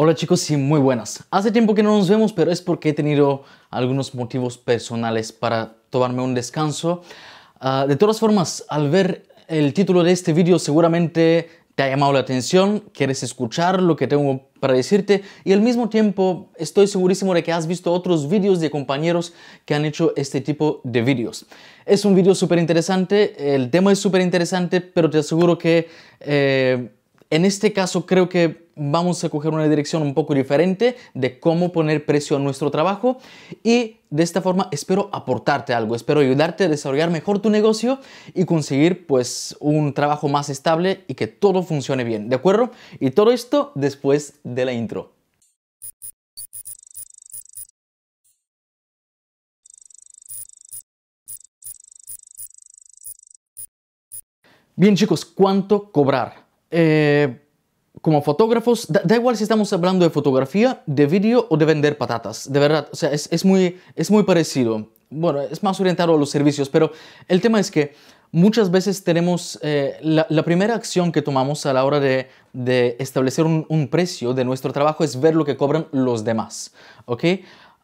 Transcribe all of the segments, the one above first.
Hola chicos y muy buenas. Hace tiempo que no nos vemos, pero es porque he tenido algunos motivos personales para tomarme un descanso. Ah, de todas formas, al ver el título de este vídeo seguramente te ha llamado la atención, quieres escuchar lo que tengo para decirte y al mismo tiempo estoy segurísimo de que has visto otros vídeos de compañeros que han hecho este tipo de vídeos. Es un vídeo súper interesante, el tema es súper interesante, pero te aseguro que eh, en este caso creo que vamos a coger una dirección un poco diferente de cómo poner precio a nuestro trabajo y de esta forma espero aportarte algo, espero ayudarte a desarrollar mejor tu negocio y conseguir pues un trabajo más estable y que todo funcione bien, ¿de acuerdo? Y todo esto después de la intro. Bien chicos, ¿cuánto cobrar? Eh, como fotógrafos, da, igual si estamos hablando de fotografía, de vídeo o de vender patatas, de verdad, o sea, es, es, muy, es muy parecido. Bueno, es más orientado a los servicios, pero el tema es que muchas veces tenemos eh, la, primera acción que tomamos a la hora de, establecer un, precio de nuestro trabajo es ver lo que cobran los demás, ¿ok?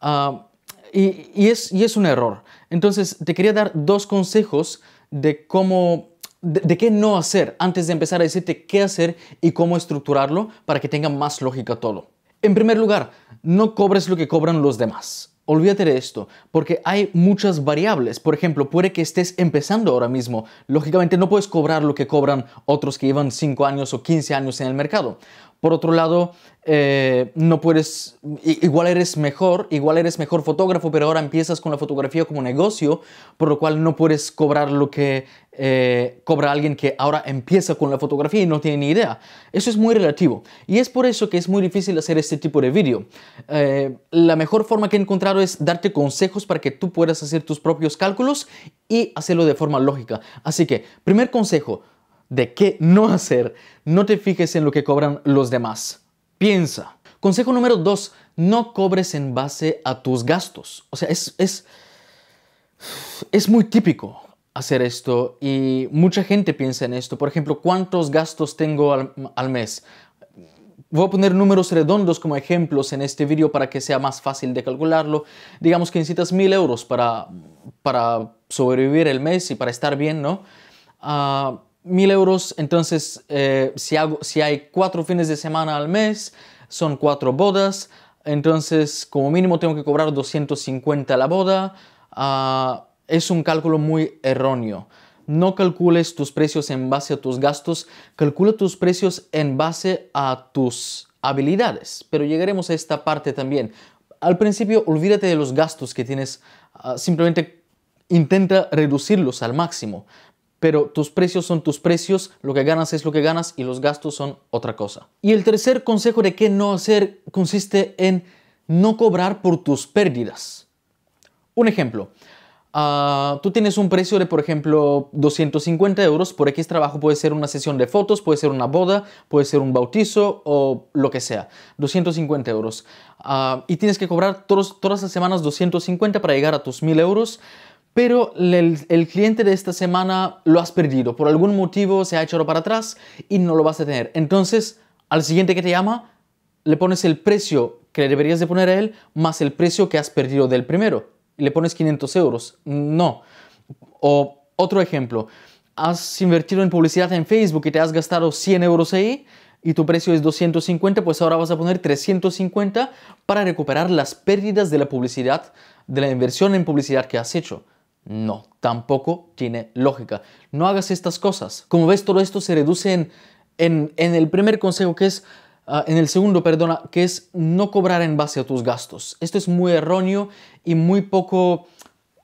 Ah, y, es, y es un error. Entonces, te quería dar dos consejos de cómo de, qué no hacer antes de empezar a decirte qué hacer y cómo estructurarlo para que tenga más lógica todo. En primer lugar, no cobres lo que cobran los demás. Olvídate de esto, porque hay muchas variables. Por ejemplo, puede que estés empezando ahora mismo. Lógicamente no puedes cobrar lo que cobran otros que llevan 5 años o 15 años en el mercado. Por otro lado, eh, no puedes, igual eres mejor, igual eres mejor fotógrafo, pero ahora empiezas con la fotografía como negocio, por lo cual no puedes cobrar lo que eh, cobra alguien que ahora empieza con la fotografía y no tiene ni idea. Eso es muy relativo y es por eso que es muy difícil hacer este tipo de vídeo. Eh, la mejor forma que he encontrado es darte consejos para que tú puedas hacer tus propios cálculos y hacerlo de forma lógica. Así que, primer consejo, de qué no hacer, no te fijes en lo que cobran los demás. Piensa. Consejo número dos, no cobres en base a tus gastos. O sea, es, es, muy típico hacer esto y mucha gente piensa en esto. Por ejemplo, ¿cuántos gastos tengo al, mes? Voy a poner números redondos como ejemplos en este vídeo para que sea más fácil de calcularlo. Digamos que necesitas mil euros para, para sobrevivir el mes y para estar bien, ¿no? Ah, 1000 euros, entonces eh, si, hago, si hay cuatro fines de semana al mes, son cuatro bodas, entonces como mínimo tengo que cobrar 250 la boda. Ah, es un cálculo muy erróneo. No calcules tus precios en base a tus gastos, calcula tus precios en base a tus habilidades. Pero llegaremos a esta parte también. Al principio, olvídate de los gastos que tienes, ah, simplemente intenta reducirlos al máximo pero tus precios son tus precios, lo que ganas es lo que ganas y los gastos son otra cosa. Y el tercer consejo de qué no hacer consiste en no cobrar por tus pérdidas. Un ejemplo, ah, tú tienes un precio de, por ejemplo, 250 euros por X trabajo. Puede ser una sesión de fotos, puede ser una boda, puede ser un bautizo o lo que sea. 250 euros. Ah, y tienes que cobrar todos, todas las semanas 250 para llegar a tus 1000 euros pero el, cliente de esta semana lo has perdido, por algún motivo se ha echado para atrás y no lo vas a tener. Entonces, al siguiente que te llama, le pones el precio que le deberías de poner a él más el precio que has perdido del primero. Le pones 500 euros. No. O otro ejemplo, has invertido en publicidad en Facebook y te has gastado 100 euros ahí y tu precio es 250, pues ahora vas a poner 350 para recuperar las pérdidas de la publicidad, de la inversión en publicidad que has hecho. No, tampoco tiene lógica. No hagas estas cosas. Como ves, todo esto se reduce en, el primer consejo que es... Ah, en el segundo, perdona, que es no cobrar en base a tus gastos. Esto es muy erróneo y muy poco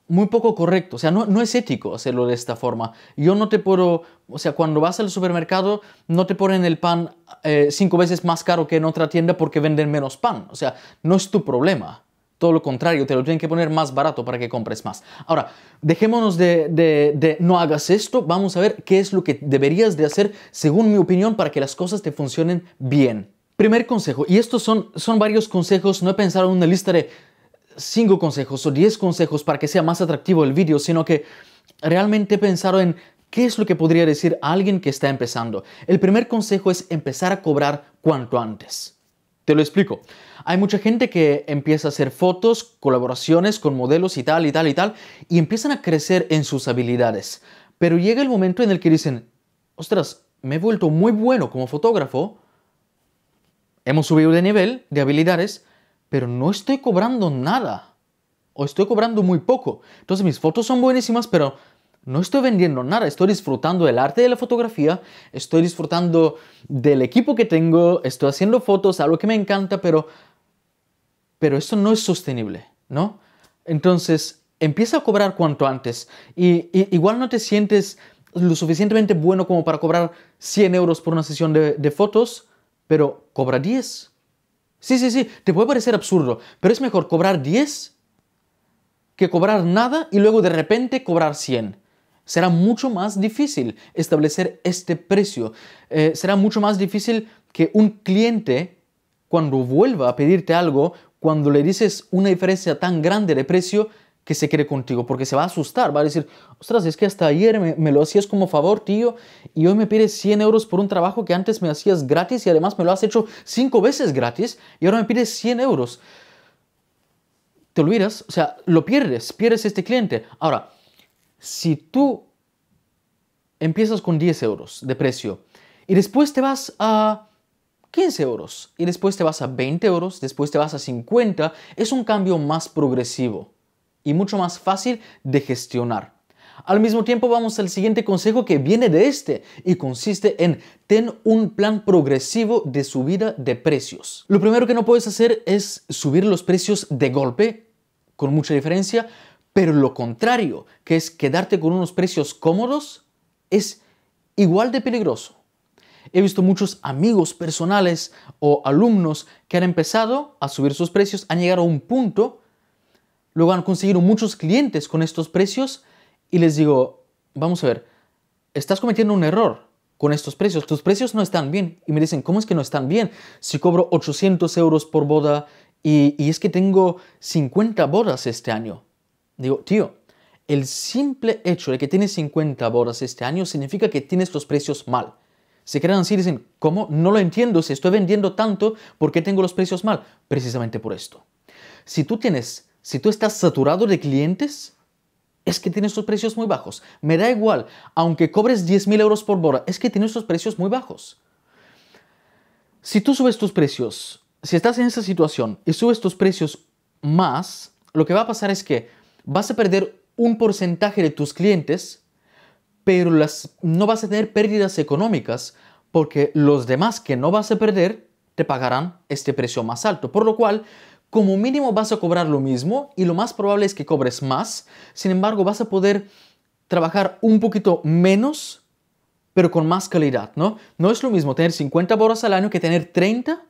muy poco correcto. O sea, no, no, es ético hacerlo de esta forma. Yo no te puedo, o sea, cuando vas al supermercado, no te ponen el pan eh, cinco veces más caro que en otra tienda porque venden menos pan. O sea, no es tu problema. Todo lo contrario, te lo tienen que poner más barato para que compres más. Ahora, dejémonos de, no hagas esto, vamos a ver qué es lo que deberías de hacer, según mi opinión, para que las cosas te funcionen bien. Primer consejo, y estos son, son varios consejos, no he pensado en una lista de 5 consejos o 10 consejos para que sea más atractivo el vídeo, sino que realmente he pensado en qué es lo que podría decir alguien que está empezando. El primer consejo es empezar a cobrar cuanto antes. Te lo explico. Hay mucha gente que empieza a hacer fotos, colaboraciones con modelos y tal y tal y tal, y empiezan a crecer en sus habilidades. Pero llega el momento en el que dicen, ostras, me he vuelto muy bueno como fotógrafo, hemos subido de nivel, de habilidades, pero no estoy cobrando nada. O estoy cobrando muy poco. Entonces mis fotos son buenísimas, pero no estoy vendiendo nada, estoy disfrutando del arte de la fotografía, estoy disfrutando del equipo que tengo, estoy haciendo fotos, algo que me encanta, pero, pero esto no es sostenible, ¿no? Entonces, empieza a cobrar cuanto antes y, igual no te sientes lo suficientemente bueno como para cobrar 100 euros por una sesión de, de fotos, pero cobra 10. Sí, sí, sí, te puede parecer absurdo, pero es mejor cobrar 10 que cobrar nada y luego de repente cobrar 100. Será mucho más difícil establecer este precio. Eh, será mucho más difícil que un cliente, cuando vuelva a pedirte algo, cuando le dices una diferencia tan grande de precio, que se quede contigo, porque se va a asustar, va a decir, ostras, es que hasta ayer me, lo hacías como favor, tío, y hoy me pides 100 euros por un trabajo que antes me hacías gratis y además me lo has hecho cinco veces gratis y ahora me pides 100 euros. Te olvidas, o sea, lo pierdes, pierdes este cliente. Ahora, si tú empiezas con 10 euros de precio y después te vas a 15 euros y después te vas a 20 euros, después te vas a 50, es un cambio más progresivo y mucho más fácil de gestionar. Al mismo tiempo vamos al siguiente consejo que viene de este y consiste en ten un plan progresivo de subida de precios. Lo primero que no puedes hacer es subir los precios de golpe con mucha diferencia pero lo contrario, que es quedarte con unos precios cómodos, es igual de peligroso. He visto muchos amigos personales o alumnos que han empezado a subir sus precios, han llegado a un punto, luego han conseguido muchos clientes con estos precios y les digo, vamos a ver, estás cometiendo un error con estos precios, tus precios no están bien. Y me dicen, ¿cómo es que no están bien? Si cobro 800 euros por boda y, y es que tengo 50 bodas este año. Digo, tío, el simple hecho de que tienes 50 bodas este año significa que tienes los precios mal. Se quedan así y dicen, ¿cómo? No lo entiendo, si estoy vendiendo tanto, ¿por qué tengo los precios mal? Precisamente por esto. Si tú tienes, si tú estás saturado de clientes, es que tienes los precios muy bajos. Me da igual, aunque cobres 10.000 euros por boda, es que tienes los precios muy bajos. Si tú subes tus precios, si estás en esa situación y subes tus precios más, lo que va a pasar es que vas a perder un porcentaje de tus clientes, pero las, no vas a tener pérdidas económicas porque los demás que no vas a perder te pagarán este precio más alto. Por lo cual, como mínimo vas a cobrar lo mismo y lo más probable es que cobres más. Sin embargo, vas a poder trabajar un poquito menos, pero con más calidad, ¿no? es lo mismo tener 50 horas al año que tener 30,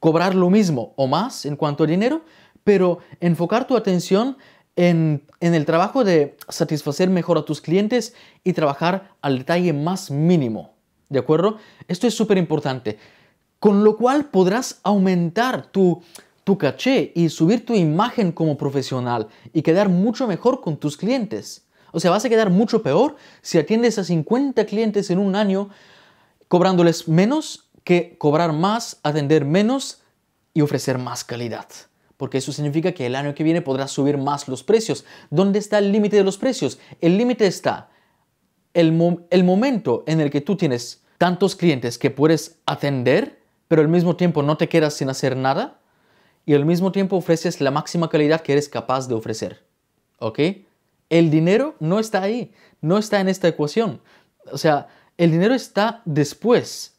cobrar lo mismo o más en cuanto a dinero, pero enfocar tu atención en, el trabajo de satisfacer mejor a tus clientes y trabajar al detalle más mínimo. ¿De acuerdo? Esto es súper importante. Con lo cual podrás aumentar tu caché y subir tu imagen como profesional y quedar mucho mejor con tus clientes. O sea, vas a quedar mucho peor si atiendes a 50 clientes en un año cobrándoles menos que cobrar más, atender menos y ofrecer más calidad porque eso significa que el año que viene podrás subir más los precios. ¿Dónde está el límite de los precios? El límite está el, el momento en el que tú tienes tantos clientes que puedes atender, pero al mismo tiempo no te quedas sin hacer nada y al mismo tiempo ofreces la máxima calidad que eres capaz de ofrecer. ¿Ok? El dinero no está ahí, no está en esta ecuación. O sea, el dinero está después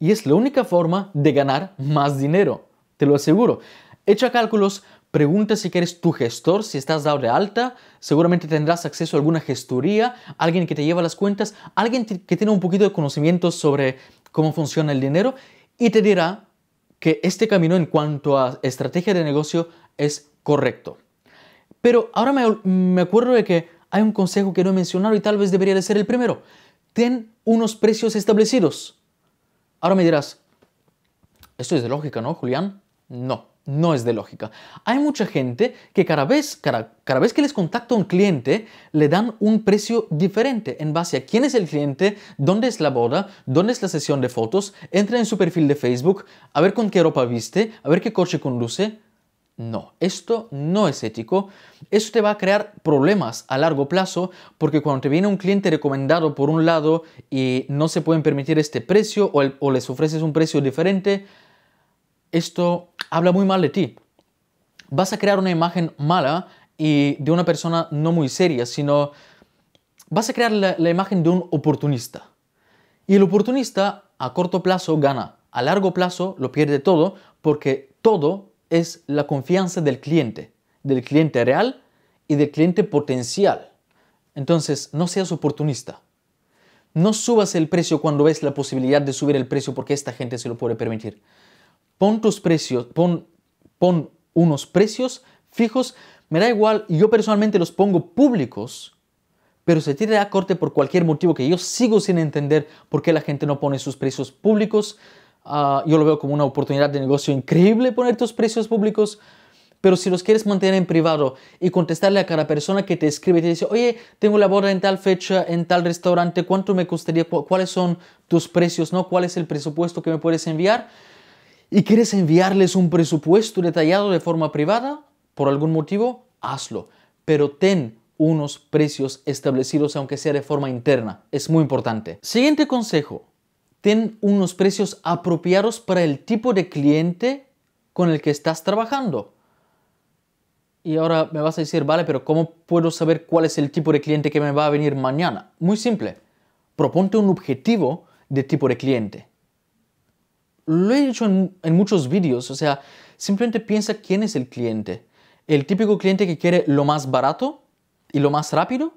y es la única forma de ganar más dinero, te lo aseguro. Echa cálculos, pregunta si eres tu gestor, si estás dado de alta, seguramente tendrás acceso a alguna gestoría, alguien que te lleva las cuentas, alguien que tiene un poquito de conocimiento sobre cómo funciona el dinero y te dirá que este camino en cuanto a estrategia de negocio es correcto. Pero ahora me, me acuerdo de que hay un consejo que no he mencionado y tal vez debería de ser el primero. Ten unos precios establecidos. Ahora me dirás, esto es de lógica, ¿no, Julián? No no es de lógica. Hay mucha gente que cada vez, cada, vez que les contacta un cliente, le dan un precio diferente en base a quién es el cliente, dónde es la boda, dónde es la sesión de fotos, entra en su perfil de Facebook, a ver con qué ropa viste, a ver qué coche conduce. No, esto no es ético. Esto te va a crear problemas a largo plazo porque cuando te viene un cliente recomendado por un lado y no se pueden permitir este precio o les ofreces un precio diferente, esto habla muy mal de ti. Vas a crear una imagen mala y de una persona no muy seria, sino vas a crear la, imagen de un oportunista. Y el oportunista a corto plazo gana, a largo plazo lo pierde todo porque todo es la confianza del cliente, del cliente real y del cliente potencial. Entonces, no seas oportunista. No subas el precio cuando ves la posibilidad de subir el precio porque esta gente se lo puede permitir pon tus precios, pon, unos precios fijos, me da igual, yo personalmente los pongo públicos, pero se tira a corte por cualquier motivo que yo sigo sin entender por qué la gente no pone sus precios públicos. Ah, yo lo veo como una oportunidad de negocio increíble poner tus precios públicos, pero si los quieres mantener en privado y contestarle a cada persona que te escribe y te dice, oye, tengo la boda en tal fecha, en tal restaurante, ¿cuánto me costaría? ¿Cuáles son tus precios? ¿No? ¿Cuál es el presupuesto que me puedes enviar? y quieres enviarles un presupuesto detallado de forma privada, por algún motivo, hazlo. Pero ten unos precios establecidos, aunque sea de forma interna. Es muy importante. Siguiente consejo. Ten unos precios apropiados para el tipo de cliente con el que estás trabajando. Y ahora me vas a decir, vale, pero ¿cómo puedo saber cuál es el tipo de cliente que me va a venir mañana? Muy simple. Proponte un objetivo de tipo de cliente lo he dicho en, muchos vídeos, o sea, simplemente piensa quién es el cliente. ¿El típico cliente que quiere lo más barato y lo más rápido?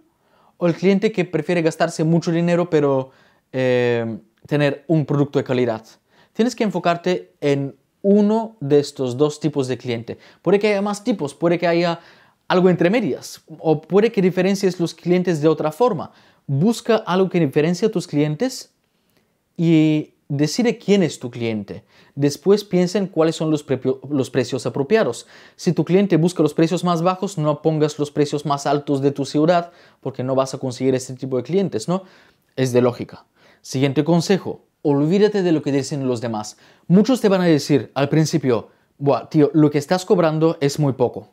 ¿O el cliente que prefiere gastarse mucho dinero pero eh, tener un producto de calidad? Tienes que enfocarte en uno de estos dos tipos de cliente. Puede que haya más tipos, puede que haya algo entre medias o puede que diferencies los clientes de otra forma. Busca algo que diferencie a tus clientes y Decide quién es tu cliente. Después piensa en cuáles son los, precios apropiados. Si tu cliente busca los precios más bajos, no pongas los precios más altos de tu ciudad porque no vas a conseguir este tipo de clientes, ¿no? Es de lógica. Siguiente consejo, olvídate de lo que dicen los demás. Muchos te van a decir al principio, Buah, tío, lo que estás cobrando es muy poco.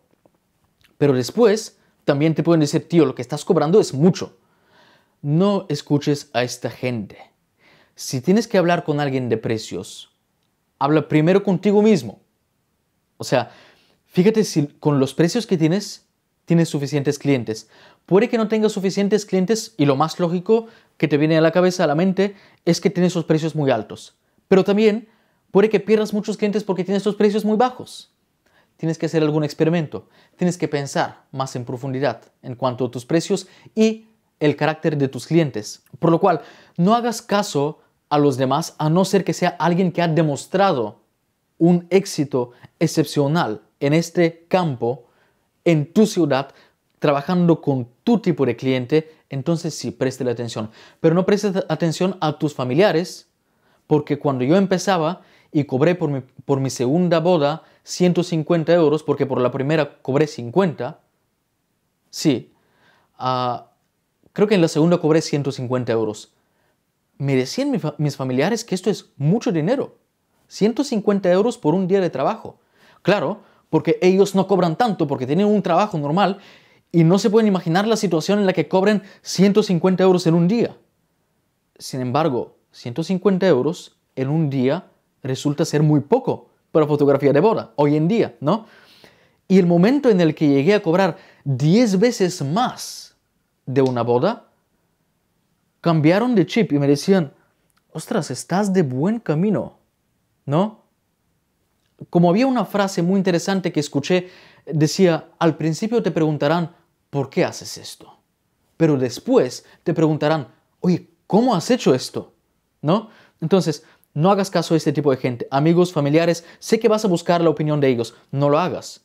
Pero después también te pueden decir, tío, lo que estás cobrando es mucho. No escuches a esta gente si tienes que hablar con alguien de precios, habla primero contigo mismo. O sea, fíjate si con los precios que tienes, tienes suficientes clientes. Puede que no tengas suficientes clientes y lo más lógico que te viene a la cabeza, a la mente, es que tienes esos precios muy altos. Pero también puede que pierdas muchos clientes porque tienes esos precios muy bajos. Tienes que hacer algún experimento, tienes que pensar más en profundidad en cuanto a tus precios y el carácter de tus clientes. Por lo cual, no hagas caso a los demás a no ser que sea alguien que ha demostrado un éxito excepcional en este campo, en tu ciudad, trabajando con tu tipo de cliente, entonces sí, preste la atención. Pero no preste atención a tus familiares, porque cuando yo empezaba y cobré por mi, por mi segunda boda 150 euros, porque por la primera cobré 50, sí, ah, creo que en la segunda cobré 150 euros me decían mis familiares que esto es mucho dinero. 150 euros por un día de trabajo. Claro, porque ellos no cobran tanto, porque tienen un trabajo normal y no se pueden imaginar la situación en la que cobren 150 euros en un día. Sin embargo, 150 euros en un día resulta ser muy poco para fotografía de boda, hoy en día, ¿no? Y el momento en el que llegué a cobrar 10 veces más de una boda cambiaron de chip y me decían, ostras, estás de buen camino, ¿no? Como había una frase muy interesante que escuché, decía, al principio te preguntarán, ¿por qué haces esto? Pero después te preguntarán, oye, ¿cómo has hecho esto? ¿No? Entonces, no hagas caso a este tipo de gente. Amigos, familiares, sé que vas a buscar la opinión de ellos. No lo hagas.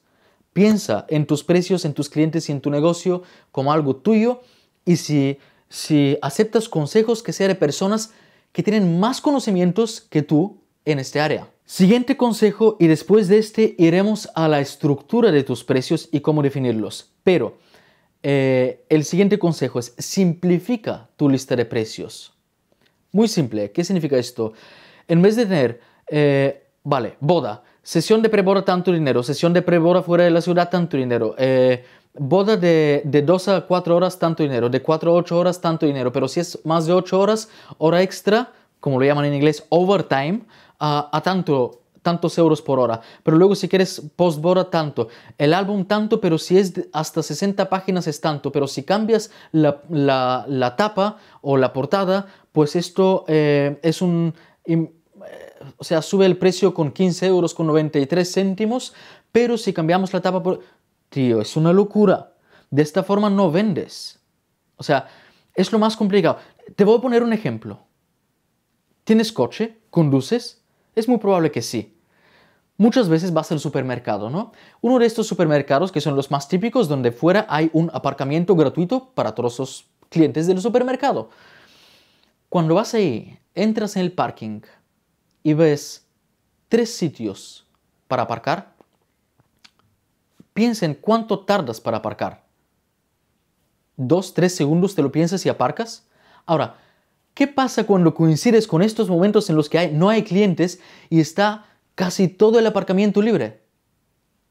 Piensa en tus precios, en tus clientes y en tu negocio como algo tuyo. Y si si aceptas consejos que sea de personas que tienen más conocimientos que tú en este área. Siguiente consejo y después de este iremos a la estructura de tus precios y cómo definirlos. Pero eh, el siguiente consejo es simplifica tu lista de precios. Muy simple, ¿qué significa esto? En vez de tener, eh, vale, boda, sesión de preboda tanto dinero, sesión de preboda fuera de la ciudad tanto dinero, eh, boda de, de 2 a 4 horas, tanto dinero, de 4 a 8 horas, tanto dinero, pero si es más de 8 horas, hora extra, como lo llaman en inglés, overtime, a, a tanto tantos euros por hora. Pero luego si quieres boda tanto. El álbum tanto, pero si es hasta 60 páginas es tanto. Pero si cambias la, tapa o la portada, pues esto eh, es un... Eh, o sea, sube el precio con 15 euros con 93 céntimos, pero si cambiamos la tapa por... Tío, es una locura. De esta forma no vendes. O sea, es lo más complicado. Te voy a poner un ejemplo. ¿Tienes coche? ¿Conduces? Es muy probable que sí. Muchas veces vas al supermercado, ¿no? Uno de estos supermercados que son los más típicos donde fuera hay un aparcamiento gratuito para todos los clientes del supermercado. Cuando vas ahí, entras en el parking y ves tres sitios para aparcar Piensa en cuánto tardas para aparcar. ¿Dos, tres segundos te lo piensas y aparcas? Ahora, ¿qué pasa cuando coincides con estos momentos en los que no hay clientes y está casi todo el aparcamiento libre?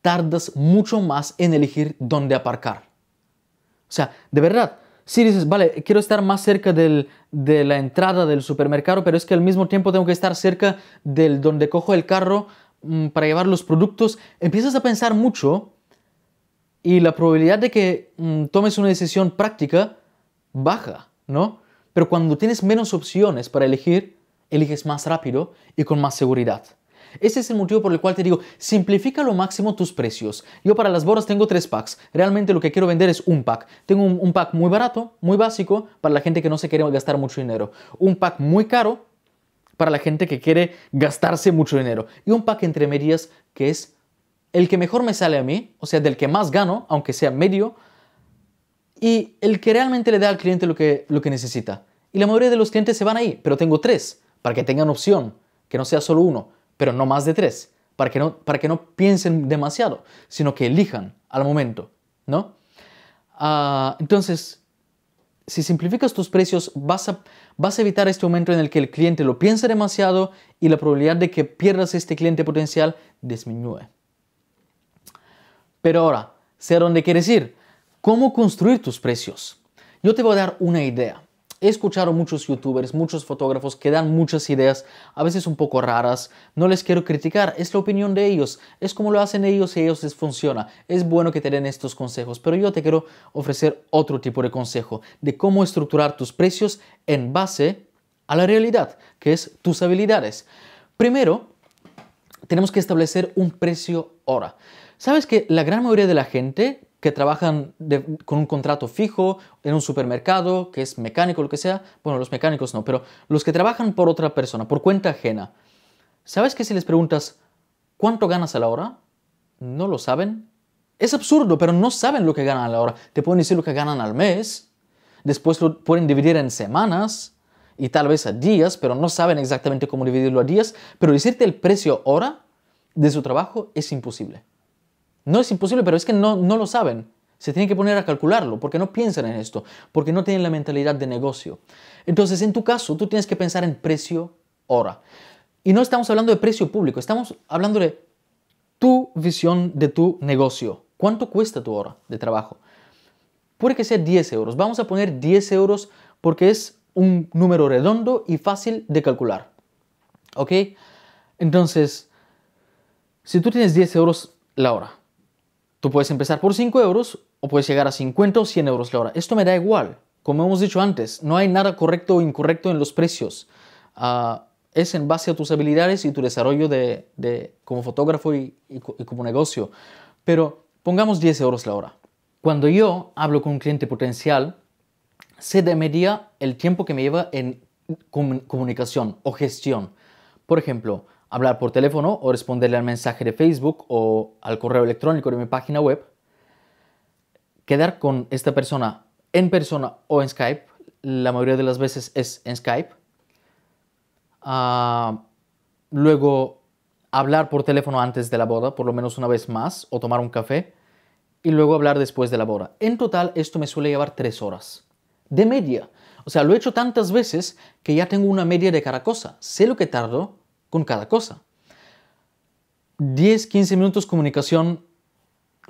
Tardas mucho más en elegir dónde aparcar. O sea, de verdad, si dices, vale, quiero estar más cerca de la entrada del supermercado, pero es que al mismo tiempo tengo que estar cerca del donde cojo el carro mm, para llevar los productos, empiezas a pensar mucho y la probabilidad de que mm, tomes una decisión práctica baja, ¿no? Pero cuando tienes menos opciones para elegir, eliges más rápido y con más seguridad. Ese es el motivo por el cual te digo, simplifica lo máximo tus precios. Yo para las borras tengo tres packs. Realmente lo que quiero vender es un pack. Tengo un, pack muy barato, muy básico, para la gente que no se quiere gastar mucho dinero. Un pack muy caro, para la gente que quiere gastarse mucho dinero. Y un pack entre medias que es el que mejor me sale a mí, o sea, del que más gano, aunque sea medio, y el que realmente le da al cliente lo que, lo que necesita. Y la mayoría de los clientes se van ahí, pero tengo tres, para que tengan opción, que no sea solo uno, pero no más de tres, para que no, para que no piensen demasiado, sino que elijan al momento, ¿no? Ah, entonces, si simplificas tus precios, vas a, vas a evitar este momento en el que el cliente lo piensa demasiado y la probabilidad de que pierdas este cliente potencial disminuye. Pero ahora, sé a dónde quieres ir. ¿Cómo construir tus precios? Yo te voy a dar una idea. He escuchado muchos youtubers, muchos fotógrafos que dan muchas ideas, a veces un poco raras. No les quiero criticar, es la opinión de ellos, es como lo hacen ellos y a ellos les funciona. Es bueno que te estos consejos, pero yo te quiero ofrecer otro tipo de consejo de cómo estructurar tus precios en base a la realidad, que es tus habilidades. Primero, tenemos que establecer un precio hora. ¿Sabes que la gran mayoría de la gente que trabajan con un contrato fijo en un supermercado, que es mecánico, lo que sea, bueno, los mecánicos no, pero los que trabajan por otra persona, por cuenta ajena, ¿sabes que si les preguntas cuánto ganas a la hora? No lo saben. Es absurdo, pero no saben lo que ganan a la hora. Te pueden decir lo que ganan al mes, después lo pueden dividir en semanas y tal vez a días, pero no saben exactamente cómo dividirlo a días, pero decirte el precio hora de su trabajo es imposible. No es imposible, pero es que no, no lo saben. Se tienen que poner a calcularlo porque no piensan en esto, porque no tienen la mentalidad de negocio. Entonces, en tu caso, tú tienes que pensar en precio hora. Y no estamos hablando de precio público, estamos hablando de tu visión de tu negocio. ¿Cuánto cuesta tu hora de trabajo? Puede que sea 10 euros. Vamos a poner 10 euros porque es un número redondo y fácil de calcular. ¿Ok? Entonces, si tú tienes 10 euros la hora, Tú puedes empezar por 5 euros o puedes llegar a 50 o 100 euros la hora. Esto me da igual. Como hemos dicho antes, no hay nada correcto o incorrecto en los precios. Ah, es en base a tus habilidades y tu desarrollo como fotógrafo y, como negocio. Pero pongamos 10 euros la hora. Cuando yo hablo con un cliente potencial, se media el tiempo que me lleva en comunicación o gestión. Por ejemplo, hablar por teléfono o responderle al mensaje de Facebook o al correo electrónico de mi página web, quedar con esta persona en persona o en Skype, la mayoría de las veces es en Skype, ah, luego hablar por teléfono antes de la boda, por lo menos una vez más, o tomar un café, y luego hablar después de la boda. En total esto me suele llevar tres horas, de media. O sea, lo he hecho tantas veces que ya tengo una media de cada cosa. Sé lo que tardo con cada cosa. 10, 15 minutos comunicación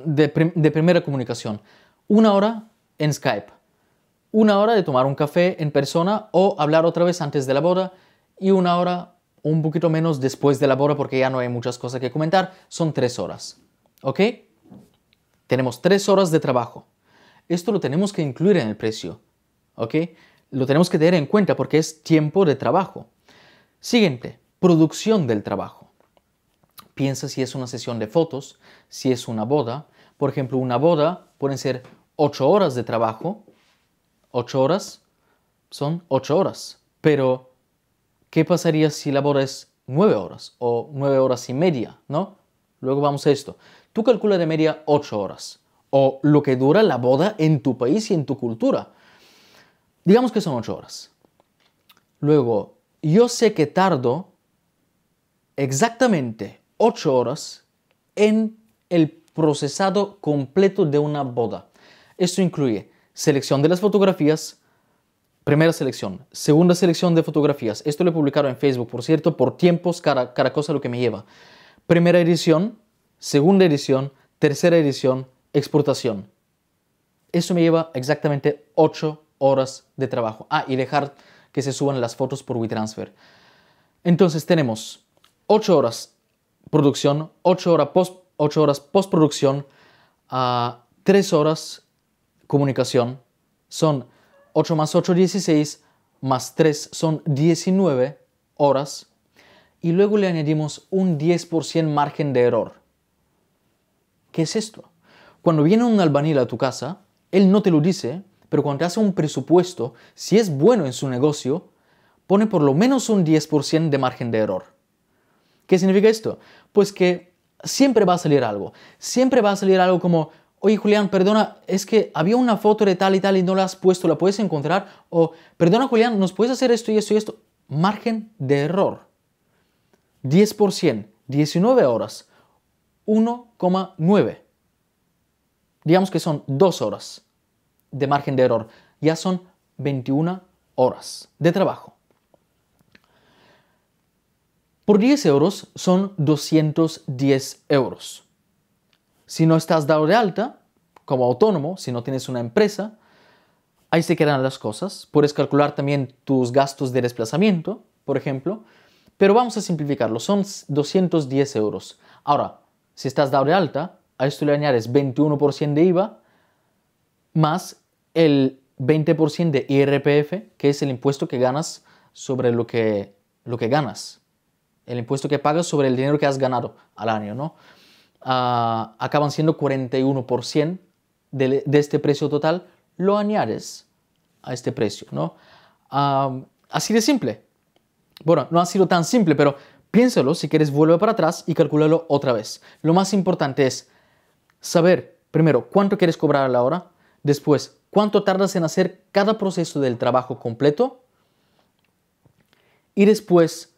de, de primera comunicación. Una hora en Skype. Una hora de tomar un café en persona o hablar otra vez antes de la boda y una hora un poquito menos después de la boda porque ya no hay muchas cosas que comentar. Son tres horas. ¿Ok? Tenemos tres horas de trabajo. Esto lo tenemos que incluir en el precio. ¿Ok? Lo tenemos que tener en cuenta porque es tiempo de trabajo. Siguiente producción del trabajo. Piensa si es una sesión de fotos, si es una boda. Por ejemplo, una boda pueden ser 8 horas de trabajo. 8 horas son 8 horas. Pero, ¿qué pasaría si la boda es 9 horas o 9 horas y media? ¿No? Luego vamos a esto. Tú calcula de media 8 horas o lo que dura la boda en tu país y en tu cultura. Digamos que son 8 horas. Luego, yo sé que tardo exactamente 8 horas en el procesado completo de una boda. Esto incluye selección de las fotografías, primera selección, segunda selección de fotografías. Esto lo he publicado en Facebook, por cierto, por tiempos, cada, cosa lo que me lleva. Primera edición, segunda edición, tercera edición, exportación. Eso me lleva exactamente 8 horas de trabajo. Ah, y dejar que se suban las fotos por WeTransfer. Entonces tenemos 8 horas producción, 8 horas, post, horas postproducción, a 3 horas comunicación. Son 8 más 8, 16, más 3 son 19 horas. Y luego le añadimos un 10% margen de error. ¿Qué es esto? Cuando viene un albanil a tu casa, él no te lo dice, pero cuando te hace un presupuesto, si es bueno en su negocio, pone por lo menos un 10% de margen de error. ¿Qué significa esto? Pues que siempre va a salir algo. Siempre va a salir algo como, oye Julián, perdona, es que había una foto de tal y tal y no la has puesto, ¿la puedes encontrar? O, perdona Julián, ¿nos puedes hacer esto y esto y esto? Margen de error. 10%, 19 horas, 1,9. Digamos que son 2 horas de margen de error. Ya son 21 horas de trabajo. Por 10 euros son 210 euros. Si no estás dado de alta, como autónomo, si no tienes una empresa, ahí se quedan las cosas. Puedes calcular también tus gastos de desplazamiento, por ejemplo, pero vamos a simplificarlo, son 210 euros. Ahora, si estás dado de alta, a esto le añades 21% de IVA más el 20% de IRPF, que es el impuesto que ganas sobre lo que, lo que ganas el impuesto que pagas sobre el dinero que has ganado al año, ¿no? Ah, acaban siendo 41% de, de, este precio total, lo añades a este precio, ¿no? Ah, así de simple. Bueno, no ha sido tan simple, pero piénsalo, si quieres vuelve para atrás y calcúlalo otra vez. Lo más importante es saber, primero, cuánto quieres cobrar a la hora, después, cuánto tardas en hacer cada proceso del trabajo completo y después,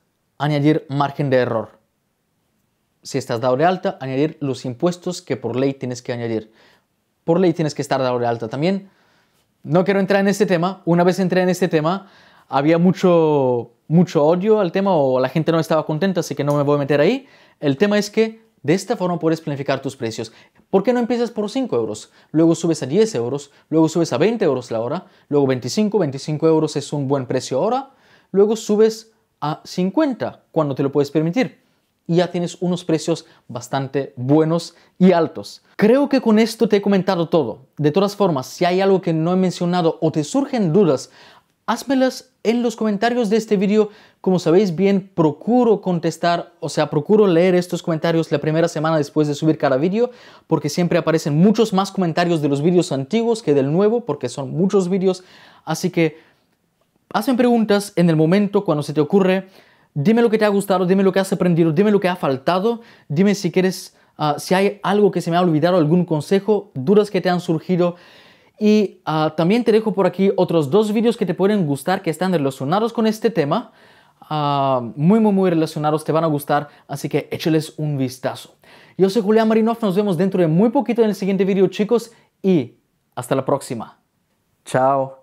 añadir margen de error. Si estás dado de alta, añadir los impuestos que por ley tienes que añadir. Por ley tienes que estar dado de alta también. No quiero entrar en este tema. Una vez entré en este tema, había mucho, mucho odio al tema o la gente no estaba contenta, así que no me voy a meter ahí. El tema es que de esta forma puedes planificar tus precios. ¿Por qué no empiezas por 5 euros? Luego subes a 10 euros, luego subes a 20 euros la hora, luego 25, 25 euros es un buen precio ahora, luego subes a 50 cuando te lo puedes permitir. Y ya tienes unos precios bastante buenos y altos. Creo que con esto te he comentado todo. De todas formas, si hay algo que no he mencionado o te surgen dudas, házmelas en los comentarios de este vídeo. Como sabéis bien, procuro contestar, o sea, procuro leer estos comentarios la primera semana después de subir cada vídeo, porque siempre aparecen muchos más comentarios de los vídeos antiguos que del nuevo, porque son muchos vídeos. Así que hacen preguntas en el momento cuando se te ocurre. Dime lo que te ha gustado, dime lo que has aprendido, dime lo que ha faltado, dime si quieres, ah, si hay algo que se me ha olvidado, algún consejo, dudas que te han surgido. Y ah, también te dejo por aquí otros dos vídeos que te pueden gustar, que están relacionados con este tema. Ah, muy, muy, muy relacionados, te van a gustar, así que échales un vistazo. Yo soy Julián Marinoff. nos vemos dentro de muy poquito en el siguiente vídeo, chicos, y hasta la próxima. Chao.